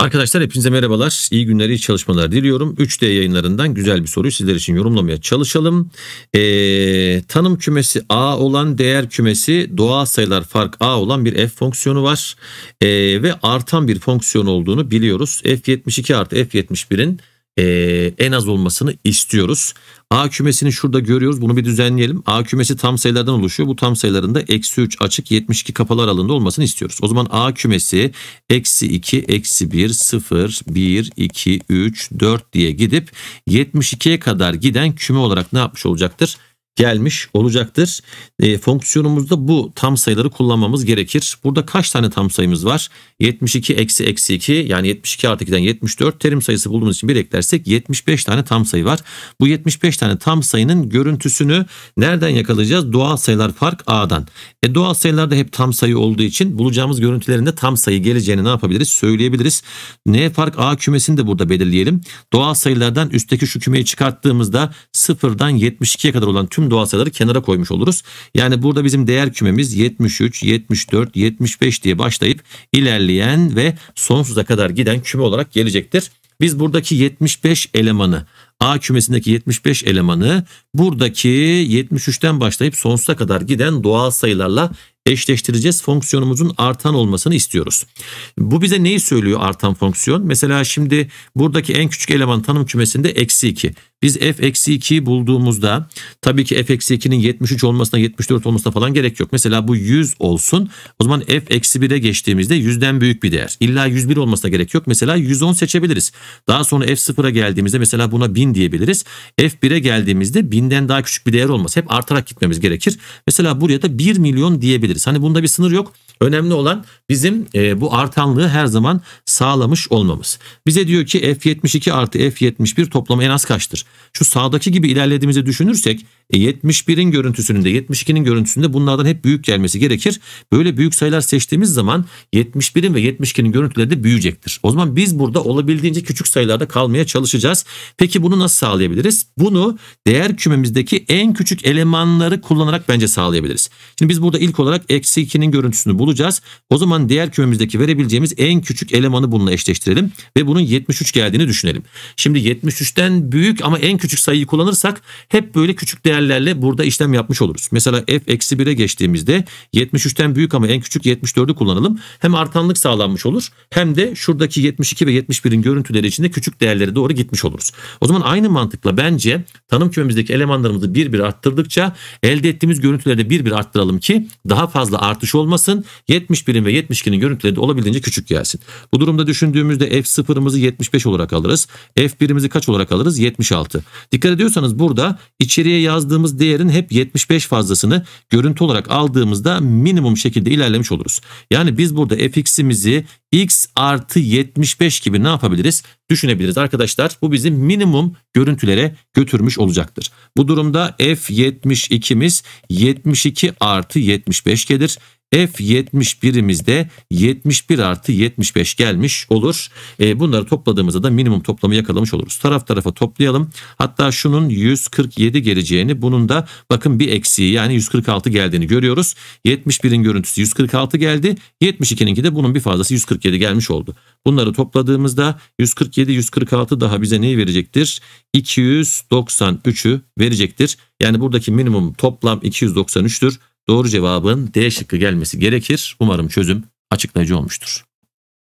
Arkadaşlar hepinize merhabalar. İyi günler, iyi çalışmalar diliyorum. 3D yayınlarından güzel bir soruyu sizler için yorumlamaya çalışalım. Ee, tanım kümesi A olan değer kümesi doğal sayılar fark A olan bir f fonksiyonu var. Ee, ve artan bir fonksiyon olduğunu biliyoruz. f72 artı f71'in e, en az olmasını istiyoruz. A kümesini şurada görüyoruz. Bunu bir düzenleyelim. A kümesi tam sayılardan oluşuyor. Bu tam sayıların da eksi 3 açık 72 kapalı aralığında olmasını istiyoruz. O zaman A kümesi eksi 2, eksi 1, 0, 1, 2, 3, 4 diye gidip 72'ye kadar giden küme olarak ne yapmış olacaktır? gelmiş olacaktır. E, fonksiyonumuzda bu tam sayıları kullanmamız gerekir. Burada kaç tane tam sayımız var? 72 eksi eksi 2 yani 72 artı 2'den 74 terim sayısı bulduğumuz için bir eklersek 75 tane tam sayı var. Bu 75 tane tam sayının görüntüsünü nereden yakalayacağız? Doğal sayılar fark A'dan. E, doğal sayılarda hep tam sayı olduğu için bulacağımız görüntülerinde tam sayı geleceğini ne yapabiliriz? Söyleyebiliriz. N fark A kümesini de burada belirleyelim. Doğal sayılardan üstteki şu kümeyi çıkarttığımızda sıfırdan 72'ye kadar olan tüm doğal sayıları kenara koymuş oluruz. Yani burada bizim değer kümemiz 73, 74, 75 diye başlayıp ilerleyen ve sonsuza kadar giden küme olarak gelecektir. Biz buradaki 75 elemanı A kümesindeki 75 elemanı buradaki 73'ten başlayıp sonsuza kadar giden doğal sayılarla eşleştireceğiz. Fonksiyonumuzun artan olmasını istiyoruz. Bu bize neyi söylüyor artan fonksiyon? Mesela şimdi buradaki en küçük eleman tanım kümesinde eksi 2. Biz f-2'yi bulduğumuzda tabii ki f-2'nin 73 olmasına 74 olmasına falan gerek yok. Mesela bu 100 olsun. O zaman f-1'e geçtiğimizde 100'den büyük bir değer. İlla 101 olmasına gerek yok. Mesela 110 seçebiliriz. Daha sonra f0'a geldiğimizde mesela buna 1000 diyebiliriz. f1'e geldiğimizde 1000'den daha küçük bir değer olmaz. Hep artarak gitmemiz gerekir. Mesela buraya da 1 milyon diyebiliriz. Hani bunda bir sınır yok. Önemli olan bizim e, bu artanlığı her zaman sağlamış olmamız. Bize diyor ki F72 artı F71 toplamı en az kaçtır? Şu sağdaki gibi ilerlediğimizi düşünürsek 71'in e, görüntüsünün de 72'nin görüntüsünde bunlardan hep büyük gelmesi gerekir. Böyle büyük sayılar seçtiğimiz zaman 71'in ve 72'nin görüntüleri de büyüyecektir. O zaman biz burada olabildiğince küçük sayılarda kalmaya çalışacağız. Peki bunu nasıl sağlayabiliriz? Bunu değer kümemizdeki en küçük elemanları kullanarak bence sağlayabiliriz. Şimdi biz burada ilk olarak eksi 2'nin görüntüsünü bulacağız. O zaman değer kümemizdeki verebileceğimiz en küçük elemanı bununla eşleştirelim ve bunun 73 geldiğini düşünelim. Şimdi 73'ten büyük ama en küçük sayıyı kullanırsak hep böyle küçük değer değerlerle burada işlem yapmış oluruz. Mesela f eksi 1'e geçtiğimizde 73'ten büyük ama en küçük 74'ü kullanalım. Hem artanlık sağlanmış olur hem de şuradaki 72 ve 71'in görüntüleri içinde küçük değerlere doğru gitmiş oluruz. O zaman aynı mantıkla bence tanım kümemizdeki elemanlarımızı bir bir arttırdıkça elde ettiğimiz görüntüleri de bir bir arttıralım ki daha fazla artış olmasın. 71'in ve 72'nin görüntüleri de olabildiğince küçük gelsin. Bu durumda düşündüğümüzde f0'ımızı 75 olarak alırız. f1'imizi kaç olarak alırız? 76. Dikkat ediyorsanız burada içeriye yazdığı yazdığımız değerin hep 75 fazlasını görüntü olarak aldığımızda minimum şekilde ilerlemiş oluruz. Yani biz burada fx'imizi x artı 75 gibi ne yapabiliriz? Düşünebiliriz arkadaşlar. Bu bizim minimum görüntülere götürmüş olacaktır. Bu durumda f72'miz 72 artı 75 gelir. F71'imizde 71 artı 75 gelmiş olur. E, bunları topladığımızda da minimum toplamı yakalamış oluruz. Taraf tarafa toplayalım. Hatta şunun 147 geleceğini bunun da bakın bir eksiği yani 146 geldiğini görüyoruz. 71'in görüntüsü 146 geldi. 72'ninki de bunun bir fazlası 147 gelmiş oldu. Bunları topladığımızda 147 146 daha bize neyi verecektir? 293'ü verecektir. Yani buradaki minimum toplam 293'tür. Doğru cevabın D şıkkı gelmesi gerekir. Umarım çözüm açıklayıcı olmuştur.